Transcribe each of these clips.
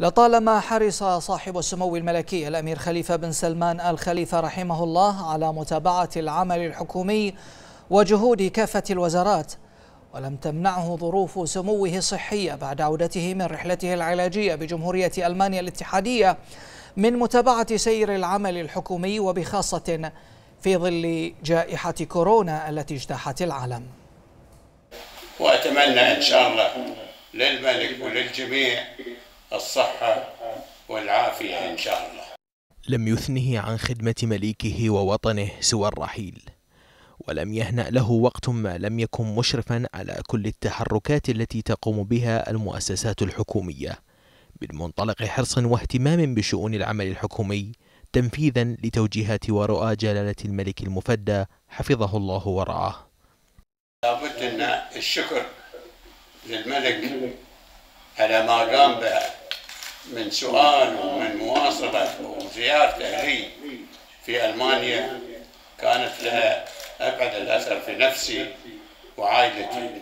لطالما حرص صاحب السمو الملكي الأمير خليفة بن سلمان آل خليفة رحمه الله على متابعة العمل الحكومي وجهود كافة الوزارات ولم تمنعه ظروف سموه الصحية بعد عودته من رحلته العلاجية بجمهورية ألمانيا الاتحادية من متابعة سير العمل الحكومي وبخاصة في ظل جائحة كورونا التي اجتاحت العالم وأتمنى إن شاء الله للملك وللجميع الصحة والعافية إن شاء الله لم يثنه عن خدمة مليكه ووطنه سوى الرحيل ولم يهنأ له وقت ما لم يكن مشرفا على كل التحركات التي تقوم بها المؤسسات الحكومية من منطلق حرص واهتمام بشؤون العمل الحكومي تنفيذا لتوجيهات ورؤى جلالة الملك المفدى حفظه الله ورعاه لابد أن الشكر للملك على ما قام به من سؤال ومن مواصلة وزيارته لي في ألمانيا كانت لها أبعد الأثر في نفسي وعائلتي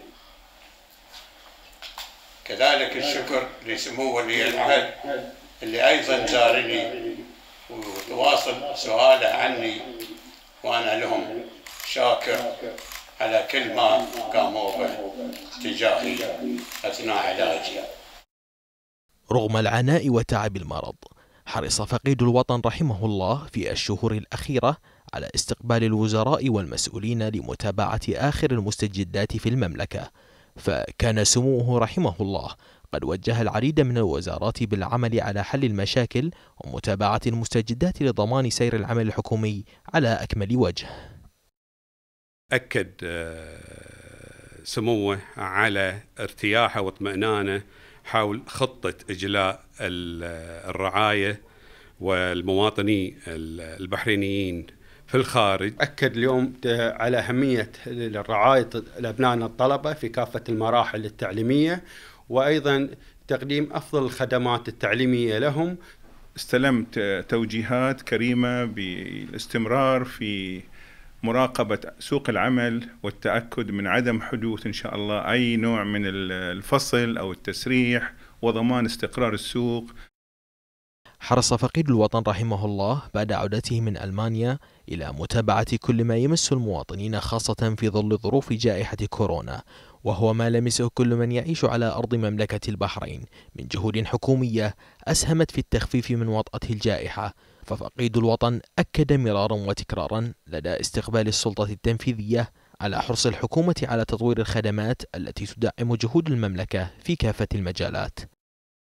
كذلك الشكر لسمو ولي العهد اللي أيضا زارني وتواصل سؤاله عني وأنا لهم شاكر على كل ما قاموا به تجاهي أثناء علاجي رغم العناء وتعب المرض حرص فقيد الوطن رحمه الله في الشهور الأخيرة على استقبال الوزراء والمسؤولين لمتابعة آخر المستجدات في المملكة فكان سموه رحمه الله قد وجه العديد من الوزارات بالعمل على حل المشاكل ومتابعة المستجدات لضمان سير العمل الحكومي على أكمل وجه أكد آه، سموه على ارتياحه واطمئنانه حول خطه اجلاء الرعايه والمواطني البحرينيين في الخارج أكد اليوم على أهمية رعاية أبنائنا الطلبة في كافة المراحل التعليمية وأيضا تقديم أفضل الخدمات التعليمية لهم استلمت توجيهات كريمة بالاستمرار في مراقبة سوق العمل والتأكد من عدم حدوث إن شاء الله أي نوع من الفصل أو التسريح وضمان استقرار السوق حرص فقيد الوطن رحمه الله بعد عودته من ألمانيا إلى متابعة كل ما يمس المواطنين خاصة في ظل ظروف جائحة كورونا وهو ما لمسه كل من يعيش على أرض مملكة البحرين من جهود حكومية أسهمت في التخفيف من وطأة الجائحة ففقيد الوطن أكد مرارا وتكرارا لدى استقبال السلطة التنفيذية على حرص الحكومة على تطوير الخدمات التي تدعم جهود المملكة في كافة المجالات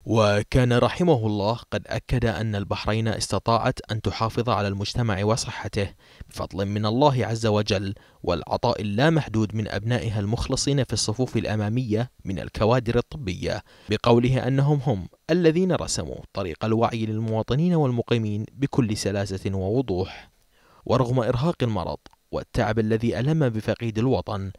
وكان رحمه الله قد أكد أن البحرين استطاعت أن تحافظ على المجتمع وصحته بفضل من الله عز وجل والعطاء اللامحدود من أبنائها المخلصين في الصفوف الأمامية من الكوادر الطبية بقوله أنهم هم الذين رسموا طريق الوعي للمواطنين والمقيمين بكل سلاسة ووضوح ورغم إرهاق المرض والتعب الذي ألم بفقيد الوطن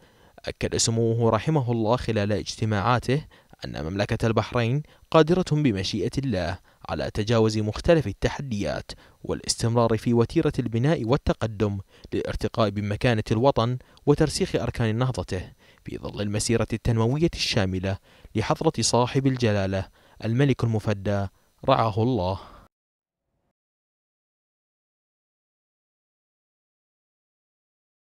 أكد سموه رحمه الله خلال اجتماعاته أن مملكة البحرين قادرة بمشيئة الله على تجاوز مختلف التحديات والاستمرار في وتيرة البناء والتقدم للارتقاء بمكانة الوطن وترسيخ أركان نهضته في ظل المسيرة التنموية الشاملة لحضرة صاحب الجلالة الملك المفدى رعاه الله